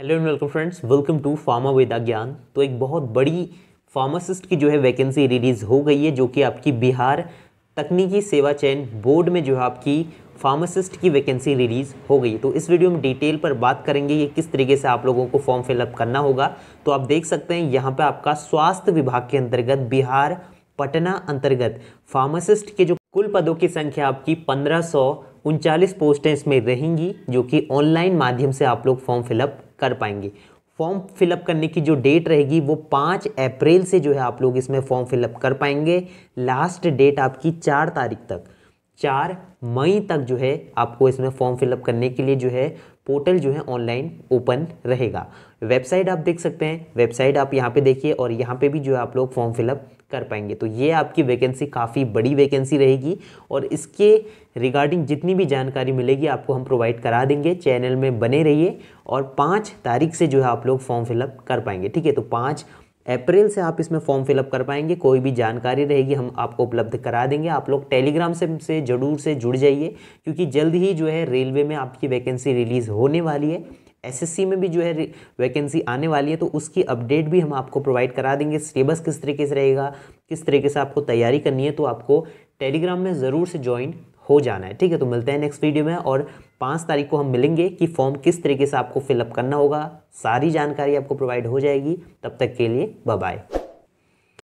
hello and welcome friends welcome to pharma Veda Gyan तो एक बहुत बड़ी फार्मासिस्ट की जो है वैकेंसी रिलीज़ हो गई है जो कि आपकी बिहार तकनीकी सेवा चयन बोर्ड में जो है आपकी फार्मासिस्ट की वैकेंसी रिलीज़ हो गई तो इस वीडियो में डिटेल पर बात करेंगे ये किस तरीके से आप लोगों को फॉर्म फिलअप करना होगा तो आप देख सकते हैं यहाँ पर आपका स्वास्थ्य विभाग के अंतर्गत बिहार पटना अंतर्गत फार्मासिस्ट के जो कुल पदों की संख्या आपकी पंद्रह सौ उनचालीस पोस्टें इसमें रहेंगी जो कि ऑनलाइन माध्यम से आप लोग फॉर्म फिलअप कर पाएंगे फॉर्म फिलअप करने की जो डेट रहेगी वो पाँच अप्रैल से जो है आप लोग इसमें फॉर्म फिलअप कर पाएंगे लास्ट डेट आपकी चार तारीख तक चार मई तक जो है आपको इसमें फॉर्म फिलअप करने के लिए जो है पोर्टल जो है ऑनलाइन ओपन रहेगा वेबसाइट आप देख सकते हैं वेबसाइट आप यहाँ पे देखिए और यहाँ पे भी जो है आप लोग फॉर्म फिलअप कर पाएंगे तो ये आपकी वैकेंसी काफ़ी बड़ी वैकेंसी रहेगी और इसके रिगार्डिंग जितनी भी जानकारी मिलेगी आपको हम प्रोवाइड करा देंगे चैनल में बने रहिए और पाँच तारीख से जो है आप लोग फॉर्म फिलअप कर पाएंगे ठीक है तो पाँच अप्रैल से आप इसमें फॉर्म फिलअप कर पाएंगे कोई भी जानकारी रहेगी हम आपको उपलब्ध करा देंगे आप लोग टेलीग्राम से से जरूर से जुड़ जाइए क्योंकि जल्द ही जो है रेलवे में आपकी वैकेंसी रिलीज़ होने वाली है एसएससी में भी जो है वैकेंसी आने वाली है तो उसकी अपडेट भी हम आपको प्रोवाइड करा देंगे सिलेबस किस तरीके से रहेगा किस तरीके से आपको तैयारी करनी है तो आपको टेलीग्राम में ज़रूर से ज्वाइन हो जाना है ठीक है तो मिलते हैं नेक्स्ट वीडियो में और पाँच तारीख को हम मिलेंगे कि फॉर्म किस तरीके से आपको फिलअप करना होगा सारी जानकारी आपको प्रोवाइड हो जाएगी तब तक के लिए बाय